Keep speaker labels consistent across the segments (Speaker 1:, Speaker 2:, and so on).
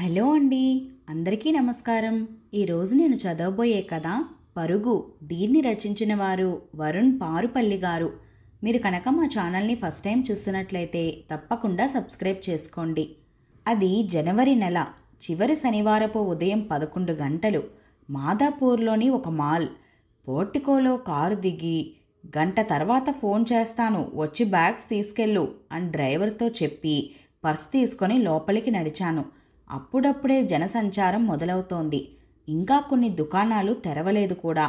Speaker 1: hello అండి అందరికీ నమస్కారం ఈరోజు నేను చదవబోయే కథ పరుగు దీన్ని రచించిన వారు వరుణ్ పారుపల్లి గారు మీరు కనుక మా ఛానల్ని ఫస్ట్ టైం చూస్తున్నట్లయితే తప్పకుండా సబ్స్క్రైబ్ చేసుకోండి అది జనవరి నెల చివరి శనివారపు ఉదయం పదకొండు గంటలు మాదాపూర్లోని ఒక మాల్ పోర్టికోలో కారు దిగి గంట తర్వాత ఫోన్ చేస్తాను వచ్చి బ్యాగ్స్ తీసుకెళ్ళు అని డ్రైవర్తో చెప్పి పర్స్ తీసుకొని లోపలికి నడిచాను అప్పుడప్పుడే జనసంచారం మొదలవుతోంది ఇంకా కొన్ని దుకాణాలు తెరవలేదు కూడా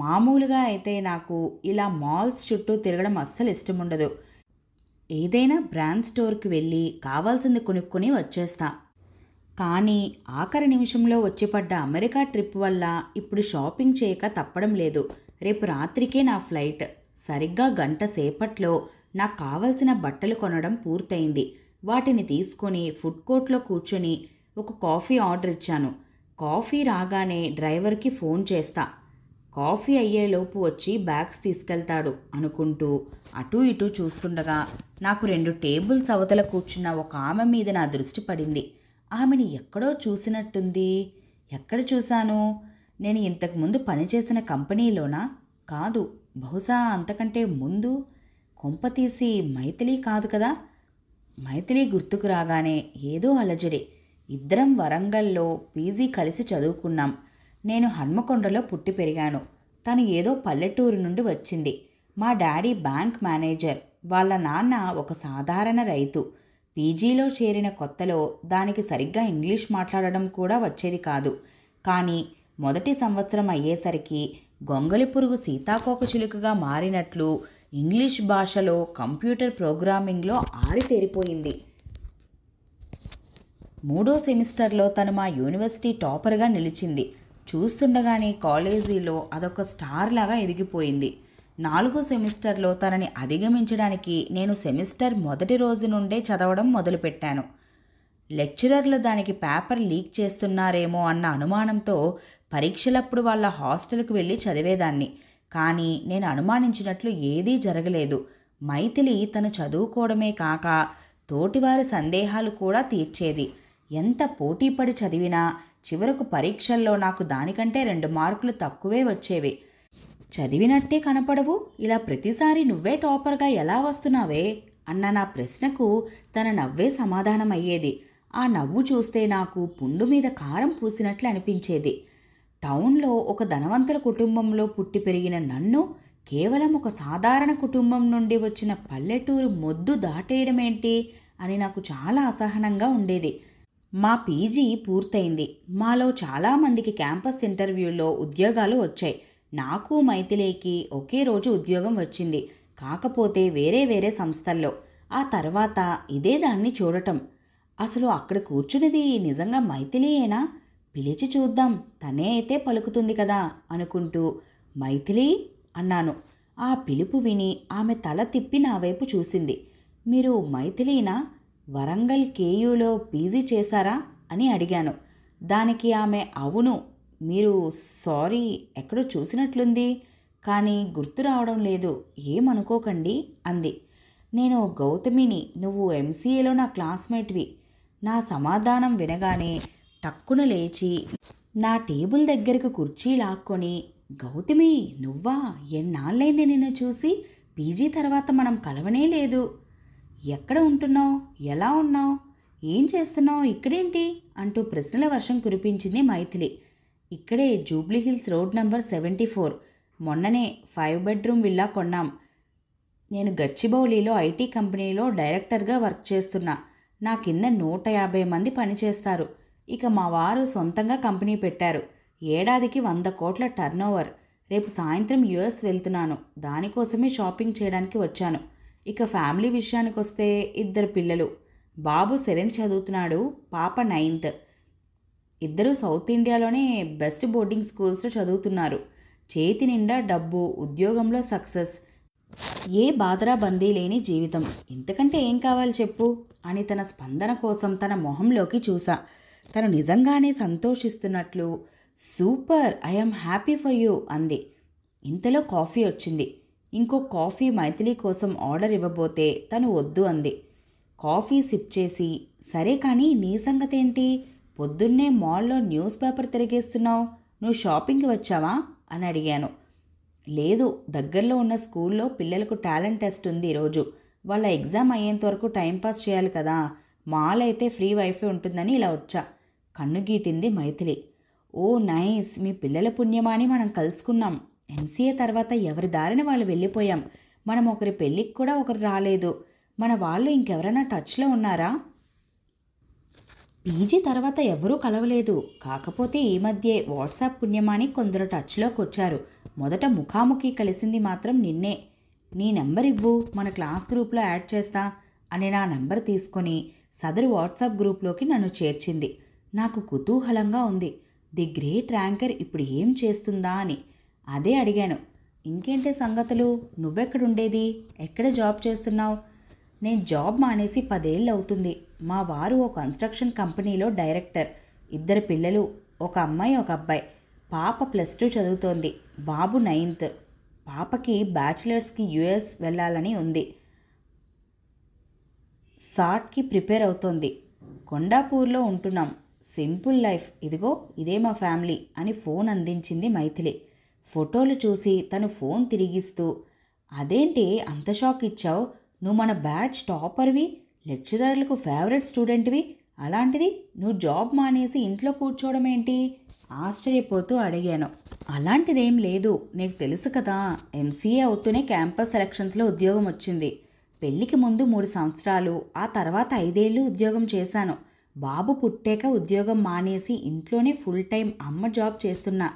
Speaker 1: మామూలుగా అయితే నాకు ఇలా మాల్స్ చుట్టూ తిరగడం అస్సలు ఇష్టం ఉండదు ఏదైనా బ్రాండ్ స్టోర్కి వెళ్ళి కావాల్సింది కొనుక్కొని వచ్చేస్తా కానీ ఆఖరి నిమిషంలో వచ్చిపడ్డ అమెరికా ట్రిప్ వల్ల ఇప్పుడు షాపింగ్ చేయక తప్పడం లేదు రేపు రాత్రికే నా ఫ్లైట్ సరిగ్గా గంట సేపట్లో నాకు కావలసిన బట్టలు కొనడం పూర్తయింది వాటిని తీసుకొని ఫుడ్ కోర్ట్లో కూర్చొని ఒక కాఫీ ఆర్డర్ ఇచ్చాను కాఫీ రాగానే డ్రైవర్కి ఫోన్ చేస్తా కాఫీ అయ్యేలోపు వచ్చి బ్యాగ్స్ తీసుకెళ్తాడు అనుకుంటూ అటు ఇటు చూస్తుండగా నాకు రెండు టేబుల్స్ అవతల కూర్చున్న ఒక ఆమె మీద నా దృష్టి పడింది ఆమెని ఎక్కడో చూసినట్టుంది ఎక్కడ చూశాను నేను ఇంతకుముందు పనిచేసిన కంపెనీలోనా కాదు బహుశా అంతకంటే ముందు కొంపతీసి మైథిలి కాదు కదా మైథిలి గుర్తుకు రాగానే ఏదో అలజడి ఇద్దరం వరంగల్లో పీజీ కలిసి చదువుకున్నాం నేను హన్మకొండలో పుట్టి పెరిగాను తను ఏదో పల్లెటూరు నుండి వచ్చింది మా డాడీ బ్యాంక్ మేనేజర్ వాళ్ళ నాన్న ఒక సాధారణ రైతు పీజీలో చేరిన కొత్తలో దానికి సరిగ్గా ఇంగ్లీష్ మాట్లాడడం కూడా వచ్చేది కాదు కానీ మొదటి సంవత్సరం అయ్యేసరికి గొంగళి పురుగు సీతాకోక చిలుకగా మారినట్లు ఇంగ్లీష్ భాషలో కంప్యూటర్ ప్రోగ్రామింగ్లో ఆరితేరిపోయింది మూడో సెమిస్టర్లో తను మా యూనివర్సిటీ టాపర్గా నిలిచింది చూస్తుండగానే కాలేజీలో అదొక స్టార్ లాగా ఎదిగిపోయింది నాలుగో సెమిస్టర్లో తనని అధిగమించడానికి నేను సెమిస్టర్ మొదటి రోజు నుండే చదవడం మొదలుపెట్టాను లెక్చరర్లు దానికి పేపర్ లీక్ చేస్తున్నారేమో అన్న అనుమానంతో పరీక్షలప్పుడు వాళ్ళ హాస్టల్కి వెళ్ళి చదివేదాన్ని కానీ నేను అనుమానించినట్లు ఏదీ జరగలేదు మైథిలి తను చదువుకోవడమే కాక తోటివారి సందేహాలు కూడా తీర్చేది ఎంత పోటీపడి చదివినా చివరకు పరీక్షల్లో నాకు దానికంటే రెండు మార్కులు తక్కువే వచ్చేవి చదివినట్టే కనపడవు ఇలా ప్రతిసారి నువ్వే టాపర్గా ఎలా వస్తున్నావే అన్న నా ప్రశ్నకు తన నవ్వే సమాధానమయ్యేది ఆ నవ్వు చూస్తే నాకు పుండు మీద కారం పూసినట్లు అనిపించేది టౌన్లో ఒక ధనవంతుల కుటుంబంలో పుట్టి పెరిగిన నన్ను కేవలం ఒక సాధారణ కుటుంబం నుండి వచ్చిన పల్లెటూరు మొద్దు దాటేయడం ఏంటి అని నాకు చాలా అసహనంగా ఉండేది మా పీజీ పూర్తయింది మాలో చాలామందికి క్యాంపస్ ఇంటర్వ్యూలో ఉద్యోగాలు వచ్చాయి నాకు మైథిలేకి ఒకే రోజు ఉద్యోగం వచ్చింది కాకపోతే వేరే వేరే సంస్థల్లో ఆ తర్వాత ఇదే దాన్ని చూడటం అసలు అక్కడ కూర్చున్నది నిజంగా మైథిలియేనా పిలిచి చూద్దాం తనే అయితే పలుకుతుంది కదా అనుకుంటూ మైథిలి అన్నాను ఆ పిలుపు విని ఆమె తల తిప్పి నా వైపు చూసింది మీరు మైథిలీనా వరంగల్ కేయూలో పీజీ చేశారా అని అడిగాను దానికి ఆమె అవును మీరు సారీ ఎక్కడో చూసినట్లుంది కానీ గుర్తు రావడం లేదు ఏమనుకోకండి అంది నేను గౌతమిని నువ్వు ఎంసీఏలో నా క్లాస్మేట్వి నా సమాధానం వినగానే టక్కున లేచి నా టేబుల్ దగ్గరకు కుర్చీ లాక్కొని గౌతమి నువ్వా ఎన్నాళ్ళైంది నిన్ను చూసి పీజీ తర్వాత మనం కలవనే లేదు ఎక్కడ ఉంటున్నావు ఎలా ఉన్నావు ఏం చేస్తున్నావు ఇక్కడేంటి అంటూ ప్రశ్నల వర్షం కురిపించింది మైథిలి ఇక్కడే Jubilee Hills road number seventy four మొన్ననే ఫైవ్ బెడ్రూమ్ విల్లా కొన్నాం నేను గచ్చిబౌలిలో ఐటీ కంపెనీలో డైరెక్టర్గా వర్క్ చేస్తున్నా నా కింద నూట యాభై మంది పనిచేస్తారు ఇక మా వారు సొంతంగా కంపెనీ పెట్టారు ఏడాదికి వంద కోట్ల టర్నోవర్ రేపు సాయంత్రం యుఎస్ వెళ్తున్నాను దానికోసమే షాపింగ్ చేయడానికి వచ్చాను ఇక ఫ్యామిలీ విషయానికి వస్తే ఇద్దరు పిల్లలు బాబు సెవెంత్ చదువుతున్నాడు పాప నైన్త్ ఇద్దరూ సౌత్ ఇండియాలోనే బెస్ట్ బోర్డింగ్ స్కూల్స్లో చదువుతున్నారు చేతి నిండా డబ్బు ఉద్యోగంలో సక్సెస్ ఏ బాధరా బందీ లేని జీవితం ఇంతకంటే ఏం కావాలి చెప్పు అని తన స్పందన కోసం తన మొహంలోకి చూసా తను నిజంగానే సంతోషిస్తున్నట్లు super I'm happy for you అంది ఇంతలో కాఫీ వచ్చింది ఇంకో కాఫీ మైథిలి కోసం ఆర్డర్ ఇవ్వబోతే తను వద్దు అంది కాఫీ సిప్ చేసి సరే కానీ నీ సంగతేంటి పొద్దున్నే మాల్లో న్యూస్ పేపర్ తిరిగేస్తున్నావు నువ్వు షాపింగ్కి వచ్చావా అని అడిగాను లేదు దగ్గరలో ఉన్న స్కూల్లో పిల్లలకు టాలెంట్ టెస్ట్ ఉంది ఈరోజు వాళ్ళ ఎగ్జామ్ అయ్యేంత వరకు టైంపాస్ చేయాలి కదా మాల్ అయితే ఫ్రీ వైఫై ఉంటుందని ఇలా వచ్చా కన్ను గీటింది మైథిలి ఓ నైస్ మీ పిల్లల పుణ్యమాని మనం కలుసుకున్నాం ఎంసీఏ తర్వాత ఎవరి దారిన వాళ్ళు వెళ్ళిపోయాం మనం ఒకరి పెళ్ళికి కూడా ఒకరు రాలేదు మన వాళ్ళు ఇంకెవరైనా టచ్లో ఉన్నారా పీజీ తర్వాత ఎవరూ కలవలేదు కాకపోతే ఈ మధ్యే వాట్సాప్ పుణ్యమాని కొందరు టచ్లోకి వచ్చారు మొదట ముఖాముఖి కలిసింది మాత్రం నిన్నే నీ నెంబర్ ఇవ్వు మన క్లాస్ గ్రూప్లో యాడ్ చేస్తా అని నా నంబర్ తీసుకొని సదరు వాట్సాప్ గ్రూప్లోకి నన్ను చేర్చింది నాకు కుతూహలంగా ఉంది ది గ్రేట్ ర్యాంకర్ ఇప్పుడు ఏం చేస్తుందా అని అదే అడిగాను ఇంకేంటి సంగతులు నువ్వెక్కడుండేది ఎక్కడ జాబ్ చేస్తున్నావు నేను జాబ్ మానేసి పదేళ్ళు అవుతుంది మా వారు ఓ కన్స్ట్రక్షన్ కంపెనీలో డైరెక్టర్ ఇద్దరు పిల్లలు ఒక అమ్మాయి ఒక అబ్బాయి పాప ప్లస్ టూ చదువుతోంది బాబు నైన్త్ పాపకి బ్యాచిలర్స్కి యుఎస్ వెళ్ళాలని ఉంది సాట్కి ప్రిపేర్ అవుతోంది కొండాపూర్లో ఉంటున్నాం సింపుల్ లైఫ్ ఇదిగో ఇదే మా ఫ్యామిలీ అని ఫోన్ అందించింది మైథిలి ఫోటోలు చూసి తను ఫోన్ తిరిగిస్తూ అదేంటి అంత షాక్ ఇచ్చావు నువ్వు మన బ్యాచ్ టాపర్వి లెక్చరర్లకు ఫేవరెట్ స్టూడెంట్వి అలాంటిది నువ్వు జాబ్ మానేసి ఇంట్లో కూర్చోవడం ఏంటి ఆశ్చర్యపోతూ అడిగాను అలాంటిదేం లేదు నీకు తెలుసు కదా ఎంసీఏ అవుతూనే క్యాంపస్ సెలక్షన్స్లో ఉద్యోగం వచ్చింది పెళ్లికి ముందు మూడు సంవత్సరాలు ఆ తర్వాత ఐదేళ్లు ఉద్యోగం చేశాను బాబు పుట్టాక ఉద్యోగం మానేసి ఇంట్లోనే ఫుల్ టైం అమ్మ జాబ్ చేస్తున్నా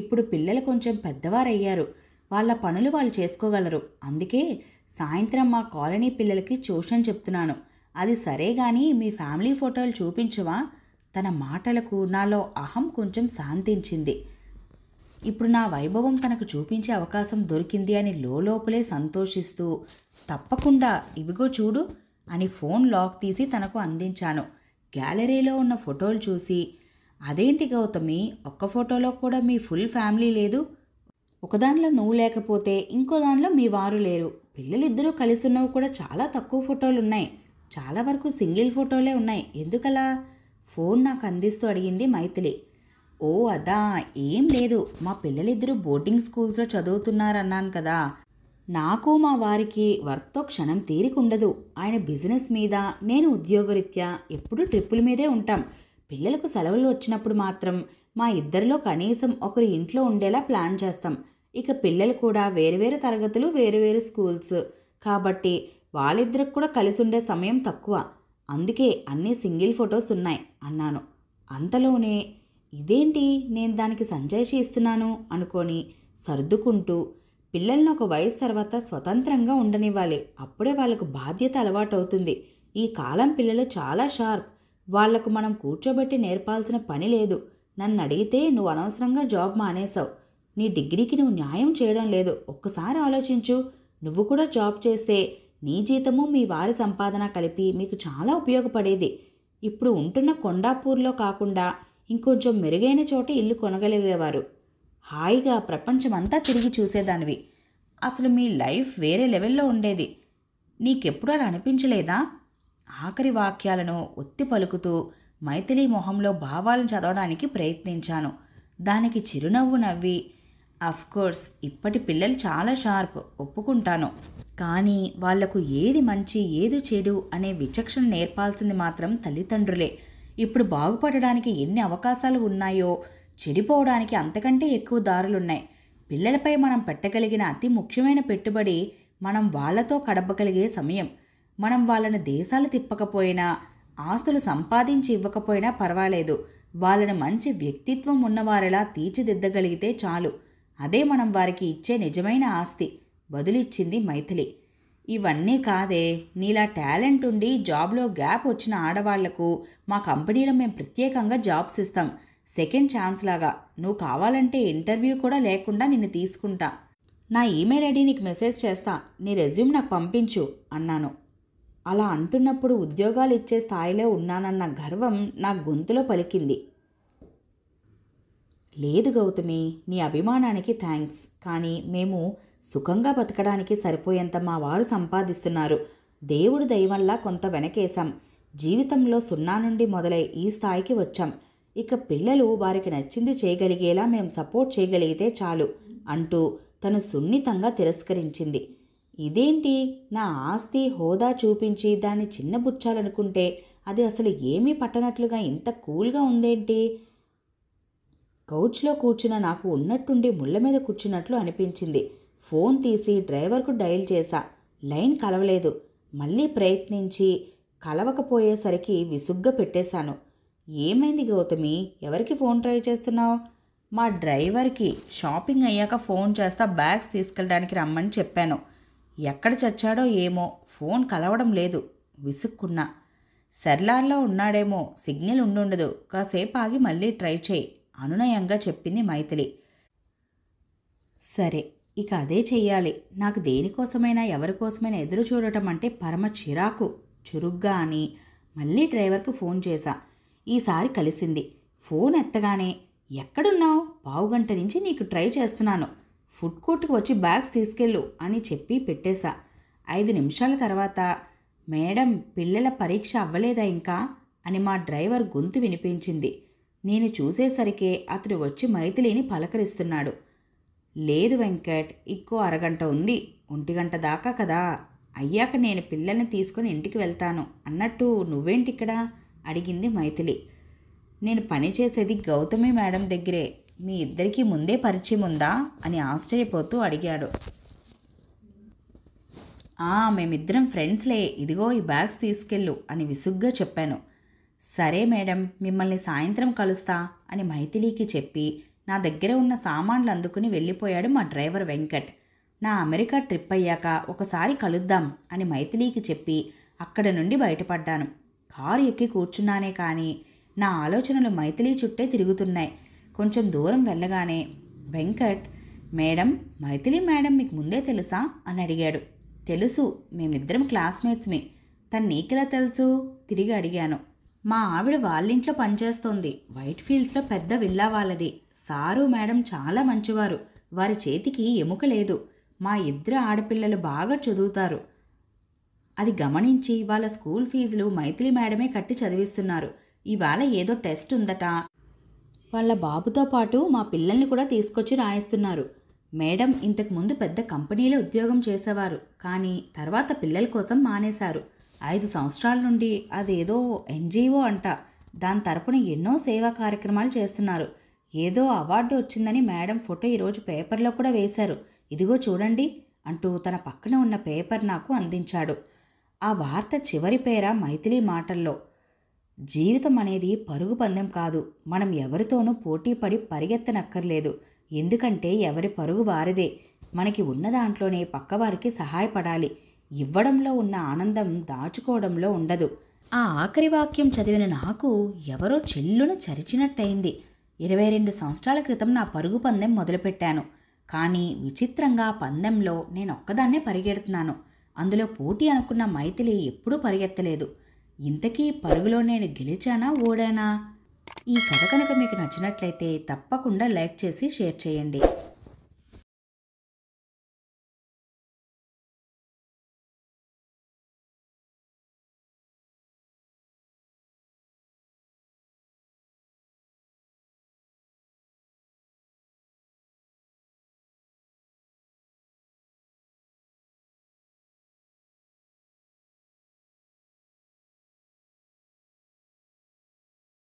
Speaker 1: ఇప్పుడు పిల్లలు కొంచెం పెద్దవారయ్యారు వాళ్ళ పనులు వాళ్ళు చేసుకోగలరు అందుకే సాయంత్రం మా కాలనీ పిల్లలకి ట్యూషన్ చెప్తున్నాను అది సరే కానీ మీ ఫ్యామిలీ ఫోటోలు చూపించవా తన మాటలకు నాలో అహం కొంచెం శాంతించింది ఇప్పుడు నా వైభవం తనకు చూపించే అవకాశం దొరికింది అని లోపలే సంతోషిస్తూ తప్పకుండా ఇవిగో చూడు అని ఫోన్ లాక్ తీసి తనకు అందించాను గ్యాలరీలో ఉన్న ఫోటోలు చూసి అదేంటి గౌతమి ఒక్క ఫోటోలో కూడా మీ ఫుల్ ఫ్యామిలీ లేదు ఒకదానిలో నువ్వు లేకపోతే ఇంకో దానిలో మీ వారు లేరు పిల్లలిద్దరూ కలిసి ఉన్నవి కూడా చాలా తక్కువ ఫోటోలు ఉన్నాయి చాలా వరకు సింగిల్ ఫోటోలే ఉన్నాయి ఎందుకలా ఫోన్ నాకు అందిస్తూ అడిగింది మైథిలి ఓ అదా ఏం లేదు మా పిల్లలిద్దరూ బోర్డింగ్ స్కూల్స్లో చదువుతున్నారన్నాను కదా నాకు మా వారికి వర్క్తో క్షణం తీరికుండదు ఆయన బిజినెస్ మీద నేను ఉద్యోగరీత్యా ఎప్పుడూ ట్రిప్పుల మీదే ఉంటాం పిల్లలకు సెలవులు వచ్చినప్పుడు మాత్రం మా ఇద్దరిలో కనీసం ఒకరు ఇంట్లో ఉండేలా ప్లాన్ చేస్తాం ఇక పిల్లలు కూడా వేరువేరు తరగతులు వేరువేరు స్కూల్స్ కాబట్టి వాళ్ళిద్దరికి కూడా కలిసి ఉండే సమయం తక్కువ అందుకే అన్ని సింగిల్ ఫొటోస్ ఉన్నాయి అన్నాను అంతలోనే ఇదేంటి నేను దానికి సంజాయిషి ఇస్తున్నాను అనుకొని సర్దుకుంటూ పిల్లల్ని ఒక వయసు తర్వాత స్వతంత్రంగా ఉండనివ్వాలి అప్పుడే వాళ్ళకు బాధ్యత అలవాటు అవుతుంది ఈ కాలం పిల్లలు చాలా షార్ప్ వాళ్లకు మనం కూర్చోబెట్టి నేర్పాల్సిన పని లేదు నన్ను అడిగితే నువ్వు అనవసరంగా జాబ్ మానేశావు నీ డిగ్రీకి నువ్వు న్యాయం చేయడం లేదు ఒక్కసారి ఆలోచించు నువ్వు కూడా జాబ్ చేస్తే నీ జీతము మీ వారి సంపాదన కలిపి మీకు చాలా ఉపయోగపడేది ఇప్పుడు ఉంటున్న కొండాపూర్లో కాకుండా ఇంకొంచెం మెరుగైన చోట ఇల్లు కొనగలిగేవారు హాయిగా ప్రపంచమంతా తిరిగి చూసేదానివి అసలు మీ లైఫ్ వేరే లెవెల్లో ఉండేది నీకెప్పుడు అలా అనిపించలేదా ఆఖరి వాక్యాలను ఒత్తి పలుకుతూ మైథిలి మొహంలో భావాలను చదవడానికి ప్రయత్నించాను దానికి చిరునవ్వు నవ్వి కోర్స్ ఇప్పటి పిల్లలు చాలా షార్ప్ ఒప్పుకుంటాను కానీ వాళ్లకు ఏది మంచి ఏది చెడు అనే విచక్షణ నేర్పాల్సింది మాత్రం తల్లిదండ్రులే ఇప్పుడు బాగుపడడానికి ఎన్ని అవకాశాలు ఉన్నాయో చెడిపోవడానికి అంతకంటే ఎక్కువ దారులున్నాయి పిల్లలపై మనం పెట్టగలిగిన అతి ముఖ్యమైన పెట్టుబడి మనం వాళ్లతో కడపగలిగే సమయం మనం వాళ్ళను దేశాలు తిప్పకపోయినా ఆస్తులు సంపాదించి ఇవ్వకపోయినా పర్వాలేదు వాళ్ళను మంచి వ్యక్తిత్వం ఉన్నవారిలా తీర్చిదిద్దగలిగితే చాలు అదే మనం వారికి ఇచ్చే నిజమైన ఆస్తి బదులిచ్చింది మైథిలి ఇవన్నీ కాదే నీలా టాలెంట్ ఉండి జాబ్లో గ్యాప్ వచ్చిన ఆడవాళ్లకు మా కంపెనీలో మేము ప్రత్యేకంగా జాబ్స్ ఇస్తాం సెకండ్ ఛాన్స్ లాగా నువ్వు కావాలంటే ఇంటర్వ్యూ కూడా లేకుండా నిన్ను తీసుకుంటా నా ఈమెయిల్ ఐడి నీకు మెసేజ్ చేస్తా నీ రెజ్యూమ్ నాకు పంపించు అన్నాను అలా అంటున్నప్పుడు ఉద్యోగాలు ఇచ్చే స్థాయిలో ఉన్నానన్న గర్వం నా గొంతులో పలికింది లేదు గౌతమి నీ అభిమానానికి థ్యాంక్స్ కానీ మేము సుఖంగా బతకడానికి సరిపోయేంత మా వారు సంపాదిస్తున్నారు దేవుడు దయవల్ల కొంత వెనకేశాం జీవితంలో సున్నా నుండి మొదలై ఈ స్థాయికి వచ్చాం ఇక పిల్లలు వారికి నచ్చింది చేయగలిగేలా మేం సపోర్ట్ చేయగలిగితే చాలు అంటూ తను సున్నితంగా తిరస్కరించింది ఇదేంటి నా ఆస్తి హోదా చూపించి దాన్ని చిన్నబుచ్చాలనుకుంటే అది అసలు ఏమీ పట్టనట్లుగా ఇంత కూల్గా ఉందేంటి కౌచ్లో కూర్చున్న నాకు ఉన్నట్టుండి ముళ్ళ మీద కూర్చున్నట్లు అనిపించింది ఫోన్ తీసి డ్రైవర్కు డయల్ చేశా లైన్ కలవలేదు మళ్ళీ ప్రయత్నించి కలవకపోయేసరికి విసుగ్గా పెట్టేశాను ఏమైంది గౌతమి ఎవరికి ఫోన్ ట్రై చేస్తున్నావు మా డ్రైవర్కి షాపింగ్ అయ్యాక ఫోన్ చేస్తా బ్యాగ్స్ తీసుకెళ్ళడానికి రమ్మని చెప్పాను ఎక్కడ చచ్చాడో ఏమో ఫోన్ కలవడం లేదు విసుక్కున్నా సెర్లార్లో ఉన్నాడేమో సిగ్నల్ ఉండుండదు కాసేపు ఆగి మళ్ళీ ట్రై చేయి అనునయంగా చెప్పింది మైథిలి సరే ఇక అదే చెయ్యాలి నాకు దేనికోసమైనా ఎవరికోసమైనా ఎదురు చూడటం అంటే పరమ చిరాకు చురుగ్గా అని మళ్ళీ డ్రైవర్కు ఫోన్ చేశా ఈసారి కలిసింది ఫోన్ ఎత్తగానే ఎక్కడున్నావు పావుగంట నుంచి నీకు ట్రై చేస్తున్నాను ఫుడ్ కోర్టుకు వచ్చి బ్యాగ్స్ తీసుకెళ్ళు అని చెప్పి పెట్టేశా ఐదు నిమిషాల తర్వాత మేడం పిల్లల పరీక్ష అవ్వలేదా ఇంకా అని మా డ్రైవర్ గొంతు వినిపించింది నేను చూసేసరికే అతడు వచ్చి మైథిలిని పలకరిస్తున్నాడు లేదు వెంకట్ ఇంకో అరగంట ఉంది ఒంటి గంట దాకా కదా అయ్యాక నేను పిల్లల్ని తీసుకొని ఇంటికి వెళ్తాను అన్నట్టు నువ్వేంటి ఇక్కడ అడిగింది మైథిలి నేను పనిచేసేది గౌతమి మేడం దగ్గరే మీ ఇద్దరికీ ముందే పరిచయం ఉందా అని ఆశ్చర్యపోతూ అడిగాడు మేమిద్దరం ఫ్రెండ్స్లే ఇదిగో ఈ బ్యాగ్స్ తీసుకెళ్ళు అని విసుగ్గా చెప్పాను సరే మేడం మిమ్మల్ని సాయంత్రం కలుస్తా అని మైథిలీకి చెప్పి నా దగ్గర ఉన్న సామాన్లు అందుకుని వెళ్ళిపోయాడు మా డ్రైవర్ వెంకట్ నా అమెరికా ట్రిప్ అయ్యాక ఒకసారి కలుద్దాం అని మైథిలీకి చెప్పి అక్కడ నుండి బయటపడ్డాను కారు ఎక్కి కూర్చున్నానే కానీ నా ఆలోచనలు మైథిలీ చుట్టే తిరుగుతున్నాయి కొంచెం దూరం వెళ్ళగానే వెంకట్ మేడం మైథిలి మేడం మీకు ముందే తెలుసా అని అడిగాడు తెలుసు మేమిద్దరం క్లాస్మేట్స్మే తను నీకెలా తెలుసు తిరిగి అడిగాను మా ఆవిడ వాళ్ళింట్లో పనిచేస్తోంది వైట్ ఫీల్డ్స్లో పెద్ద విల్లా వాళ్ళది సారు మేడం చాలా మంచివారు వారి చేతికి ఎముక లేదు మా ఇద్దరు ఆడపిల్లలు బాగా చదువుతారు అది గమనించి వాళ్ళ స్కూల్ ఫీజులు మైథిలి మేడమే కట్టి చదివిస్తున్నారు ఇవాళ ఏదో టెస్ట్ ఉందట వాళ్ళ బాబుతో పాటు మా పిల్లల్ని కూడా తీసుకొచ్చి రాయిస్తున్నారు మేడం ఇంతకుముందు పెద్ద కంపెనీలో ఉద్యోగం చేసేవారు కానీ తర్వాత పిల్లల కోసం మానేశారు ఐదు సంవత్సరాల నుండి అదేదో ఎన్జిఓ అంట దాని తరపున ఎన్నో సేవా కార్యక్రమాలు చేస్తున్నారు ఏదో అవార్డు వచ్చిందని మేడం ఫోటో ఈరోజు పేపర్లో కూడా వేశారు ఇదిగో చూడండి అంటూ తన పక్కన ఉన్న పేపర్ నాకు అందించాడు ఆ వార్త చివరి పేర మైథిలి మాటల్లో జీవితం అనేది పరుగు పందెం కాదు మనం ఎవరితోనూ పోటీపడి పరిగెత్తనక్కర్లేదు ఎందుకంటే ఎవరి పరుగు వారిదే మనకి ఉన్న దాంట్లోనే పక్కవారికి సహాయపడాలి ఇవ్వడంలో ఉన్న ఆనందం దాచుకోవడంలో ఉండదు ఆ ఆఖరి వాక్యం చదివిన నాకు ఎవరో చెల్లును చరిచినట్టయింది ఇరవై రెండు సంవత్సరాల క్రితం నా పరుగు పందెం మొదలుపెట్టాను కానీ విచిత్రంగా పందెంలో నేను ఒక్కదాన్నే పరిగెడుతున్నాను అందులో పోటీ అనుకున్న మైథిలి ఎప్పుడూ పరిగెత్తలేదు ఇంతకీ పరుగులో నేను గెలిచానా ఓడానా ఈ కథ కనుక మీకు నచ్చినట్లయితే తప్పకుండా లైక్ చేసి షేర్ చేయండి